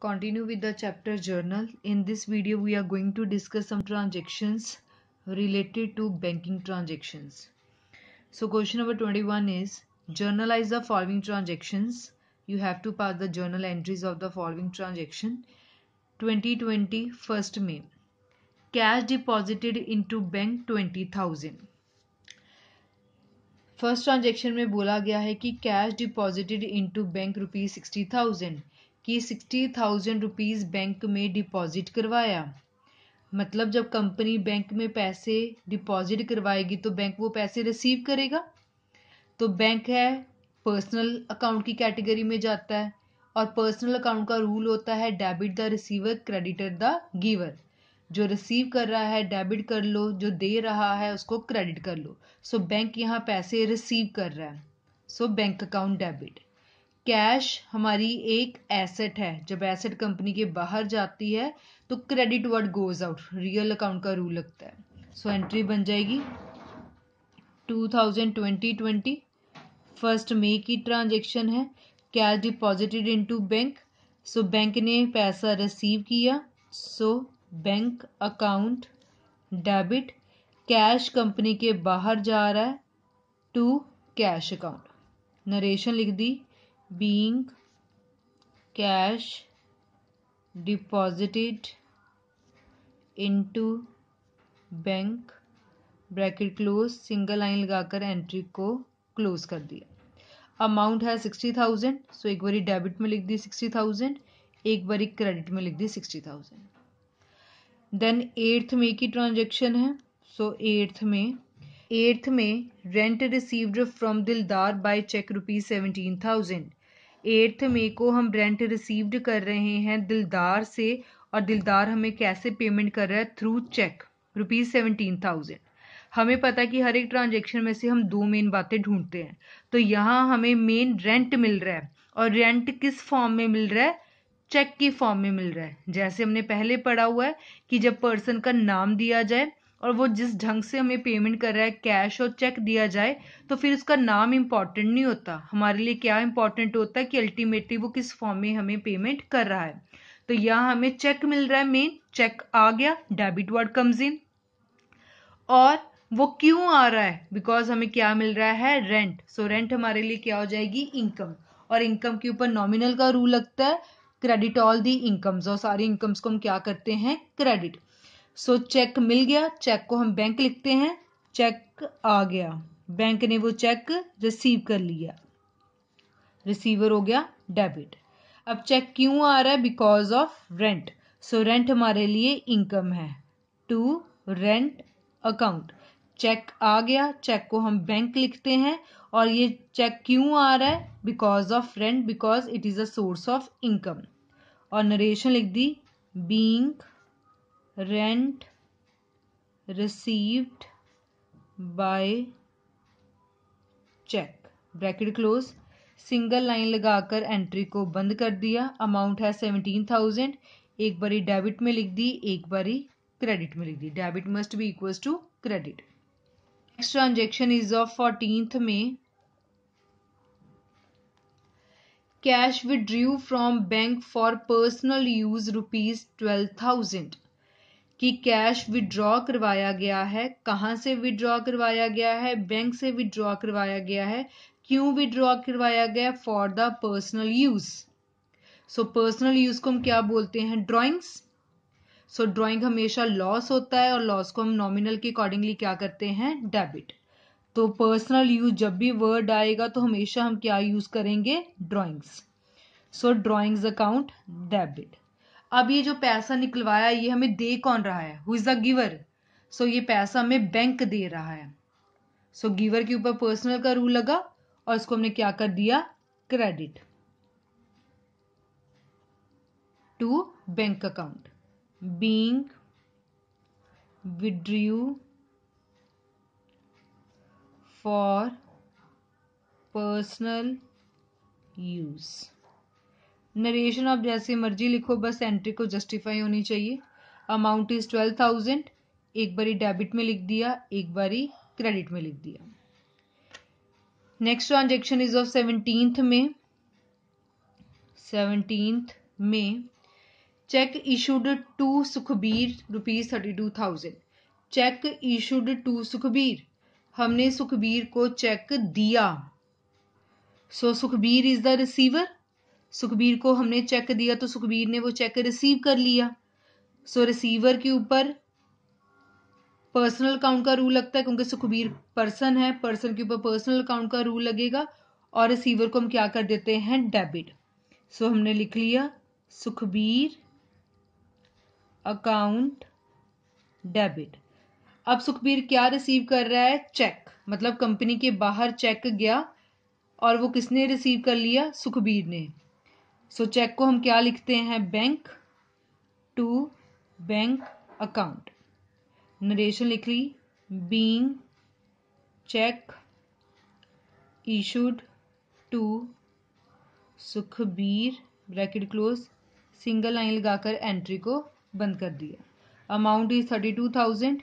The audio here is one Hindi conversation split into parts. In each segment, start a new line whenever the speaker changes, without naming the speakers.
continue with the chapter journal in this video we are going to discuss some transactions related to banking transactions so question number 21 is journalize the following transactions you have to pass the journal entries of the following transaction 2020 first May cash deposited into bank 20000 first transaction में बोला गया है कि cash deposited into bank rupees sixty thousand कि सिक्सटी थाउजेंड रुपीज़ बैंक में डिपॉज़िट करवाया मतलब जब कंपनी बैंक में पैसे डिपॉज़िट करवाएगी तो बैंक वो पैसे रिसीव करेगा तो बैंक है पर्सनल अकाउंट की कैटेगरी में जाता है और पर्सनल अकाउंट का रूल होता है debit the receiver creditor the giver जो रिसीव कर रहा है डेबिट कर लो जो दे रहा है उसको क्रेडिट कर लो सो बैंक यहाँ पैसे रिसीव कर रहा है so bank account debit cash हमारी एक एसेट है जब एसेट कंपनी के बाहर जाती है तो credit word goes out real account का रूल लगता है सो so, एंट्री बन जाएगी two thousand twenty twenty first May की ट्रांजेक्शन है cash deposited into bank so bank ने पैसा रिसीव किया so bank account debit cash company के बाहर जा रहा है टू कैश अकाउंट नरेशन लिख दी being cash deposited into bank bracket close single line लगाकर एंट्री को क्लोज कर दिया अमाउंट है सिक्सटी थाउजेंड सो एक बारी डेबिट में लिख दी सिक्सटी थाउजेंड एक बारी क्रेडिट में लिख दी sixty thousand then eighth May की ट्रांजेक्शन है सो so, एट्थ में एट्थ में rent received from Dildar by cheque rupees seventeen thousand eighth May को हम रेंट रिसीव्ड कर रहे हैं दिलदार से और दिलदार हमें कैसे पेमेंट कर रहा है through cheque rupees seventeen thousand हमें पता कि हर एक ट्रांजेक्शन में से हम दो मेन बातें ढूंढते हैं तो यहाँ हमें मेन रेंट मिल रहा है और रेंट किस फॉर्म में मिल रहा है चेक की फॉर्म में मिल रहा है जैसे हमने पहले पढ़ा हुआ है कि जब पर्सन का नाम दिया जाए और वो जिस ढंग से हमें पेमेंट कर रहा है कैश और चेक दिया जाए तो फिर उसका नाम इम्पॉर्टेंट नहीं होता हमारे लिए क्या इम्पॉर्टेंट होता है कि अल्टीमेटली वो किस फॉर्म में हमें पेमेंट कर रहा है तो यहाँ हमें चेक मिल रहा है मेन चेक आ गया डेबिट वर्ड कम्स इन और वो क्यों आ रहा है बिकॉज हमें क्या मिल रहा है रेंट सो so, रेंट हमारे लिए क्या हो जाएगी इनकम और इनकम के ऊपर नॉमिनल का रूल लगता है क्रेडिट ऑल दी इनकम्स और सारी इनकम्स को हम क्या करते हैं क्रेडिट सो चेक मिल गया चेक को हम बैंक लिखते हैं चेक आ गया बैंक ने वो चेक रिसीव कर लिया रिसीवर हो गया डेबिट अब चेक क्यों आ रहा है because of rent so rent हमारे लिए इनकम है टू रेंट अकाउंट चेक आ गया चेक को हम बैंक लिखते हैं और ये चेक क्यों आ रहा है because of rent because it is a source of income और नरेशन लिख दी being rent received by check bracket close single line लगाकर एंट्री को बंद कर दिया अमाउंट है सेवनटीन थाउजेंड एक बारी डेबिट में लिख दी एक बारी क्रेडिट में लिख दी debit must be equal to credit next transaction is of fourteenth में cash withdrew from bank for personal use rupees twelve thousand कि कैश विड्रॉ करवाया गया है कहाँ से विड्रॉ करवाया गया है बैंक से विड्रॉ करवाया गया है क्यों विड्रॉ करवाया गया for the personal use so personal use को हम क्या बोलते हैं ड्रॉइंग्स सो ड्रॉइंग हमेशा लॉस होता है और लॉस को हम नॉमिनल के अकॉर्डिंगली क्या करते हैं डेबिट तो पर्सनल यूज जब भी वर्ड आएगा तो हमेशा हम क्या यूज करेंगे drawings so drawings account debit अब ये जो पैसा निकलवाया ये हमें दे कौन रहा है who is the giver so ये पैसा हमें बैंक दे रहा है सो so, गिवर के ऊपर पर्सनल का रूल लगा और इसको हमने क्या कर दिया credit to bank account being withdrew for personal use narration आप जैसे मर्जी लिखो बस एंट्री को जस्टिफाई होनी चाहिए अमाउंट इज़ ट्वेल्व थाउजेंड एक बारी डेबिट में लिख दिया एक बारी क्रेडिट में लिख दिया next transaction is of seventeenth में सेवनटीन्थ में cheque issued to Sukhbir rupees thirty two thousand cheque issued to Sukhbir हमने सुखबीर को चेक दिया so so, Sukhbir is the receiver Sukhbir को हमने चेक दिया तो सुखबीर ने वो चेक रिसीव कर लिया सो so, रिसीवर के ऊपर पर्सनल अकाउंट का रूल लगता है क्योंकि सुखबीर पर्सन है पर्सन के ऊपर पर्सनल अकाउंट का रूल लगेगा और रिसीवर को हम क्या कर देते हैं डेबिट सो so, हमने लिख लिया सुखबीर अकाउंट डेबिट अब सुखबीर क्या रिसीव कर रहा है चेक मतलब कंपनी के बाहर चेक गया और वो किसने रिसीव कर लिया सुखबीर ने सो so, चेक को हम क्या लिखते हैं bank to bank account narration लिख ली being cheque issued to Sukhbir bracket close single line लगाकर एंट्री को बंद कर दिया amount is thirty two thousand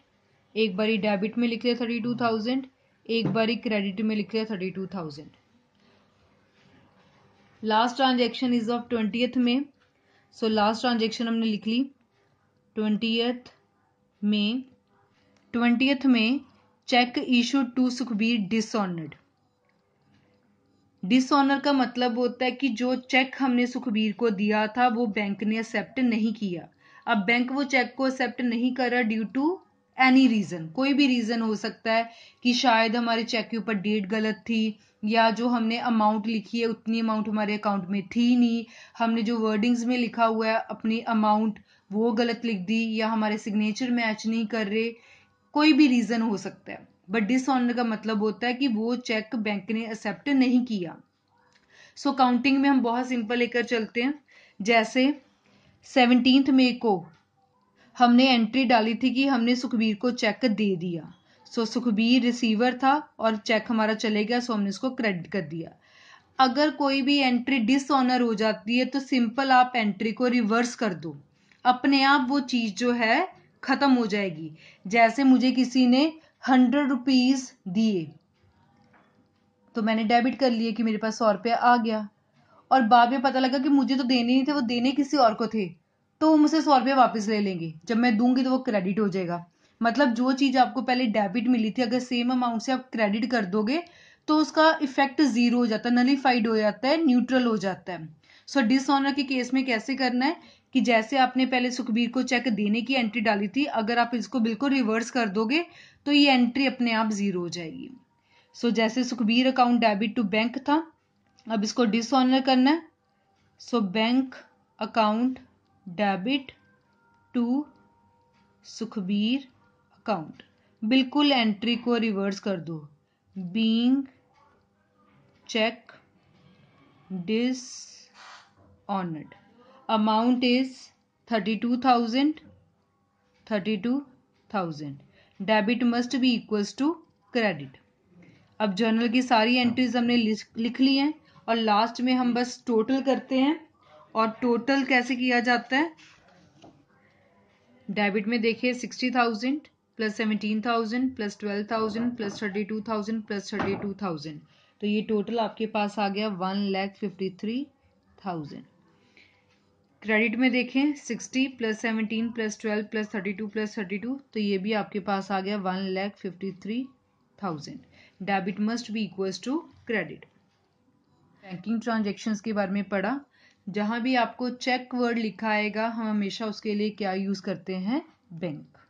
एक बारी डेबिट में लिख लिया थर्टी टू थाउजेंड एक बारी क्रेडिट में लिख लिया thirty two thousand last transaction is of twenty में सो लास्ट ट्रांजेक्शन हमने लिख ली twenty May twenty May cheque issue to Sukhbir dishonoured dishonour का मतलब होता है कि जो चेक हमने सुखबीर को दिया था वो बैंक ने एक्सेप्ट नहीं किया अब बैंक वो चेक को एक्सेप्ट नहीं कर रहा ड्यू टू एनी रीज़न कोई भी रीज़न हो सकता है कि शायद हमारे चेक के ऊपर डेट गलत थी या जो हमने अमाउंट लिखी है उतनी अमाउंट हमारे अकाउंट में थी नहीं हमने जो वर्डिंग्स में लिखा हुआ है अपनी अमाउंट वो गलत लिख दी या हमारे सिग्नेचर मैच नहीं कर रहे कोई भी रीज़न हो सकता है बट डिसऑनर का मतलब होता है कि वो चेक बैंक ने एक्सेप्ट नहीं किया सो so, काउंटिंग में हम बहुत सिंपल लेकर चलते हैं जैसे सेवनटीन मे को हमने एंट्री डाली थी कि हमने सुखबीर को चेक दे दिया सो सुखबीर रिसीवर था और चेक हमारा चले गया सो हमने उसको क्रेडिट कर दिया अगर कोई भी एंट्री डिसऑनर हो जाती है तो सिंपल आप एंट्री को रिवर्स कर दो अपने आप वो चीज़ जो है ख़त्म हो जाएगी जैसे मुझे किसी ने हंड्रेड रुपीज़ दिए तो मैंने डेबिट कर लिए कि मेरे पास सौ रुपया आ गया और बाद में पता लगा कि मुझे तो देने नहीं थे वो देने किसी और को थे तो वो मुझसे सौ रुपया वापस ले लेंगे जब मैं दूंगी तो वो क्रेडिट हो जाएगा मतलब जो चीज़ आपको पहले डेबिट मिली थी अगर सेम अमाउंट से आप क्रेडिट कर दोगे तो उसका इफेक्ट जीरो हो जाता है नलीफाइड हो जाता है न्यूट्रल हो जाता है सो so, डिसऑनर के केस में कैसे करना है कि जैसे आपने पहले सुखबीर को चेक देने की एंट्री डाली थी अगर आप इसको बिल्कुल रिवर्स कर दोगे तो ये एंट्री अपने आप जीरो हो जाएगी सो so, जैसे Sukhbir account debit to bank था अब इसको डिसऑनर करना है so bank account debit to Sukhbir account बिल्कुल एंट्री को रिवर्स कर दो being cheque dishonoured amount is thirty two thousand thirty two thousand debit must be equals to credit अब जर्नल की सारी एंट्रीज हमने लिख ली हैं और लास्ट में हम बस टोटल करते हैं और टोटल कैसे किया जाता है डेबिट में देखिए sixty thousand plus seventeen thousand plus twelve thousand plus thirty two thousand plus thirty two thousand तो ये टोटल आपके पास आ गया one lakh fifty three thousand credit में देखें sixty plus seventeen plus twelve plus thirty two plus thirty two तो ये भी आपके पास आ गया one lakh fifty three thousand debit must be equals to credit banking transaction के बारे में पढ़ा जहां भी आपको चेक वर्ड लिखा आएगा हम हमेशा उसके लिए क्या यूज़ करते हैं बैंक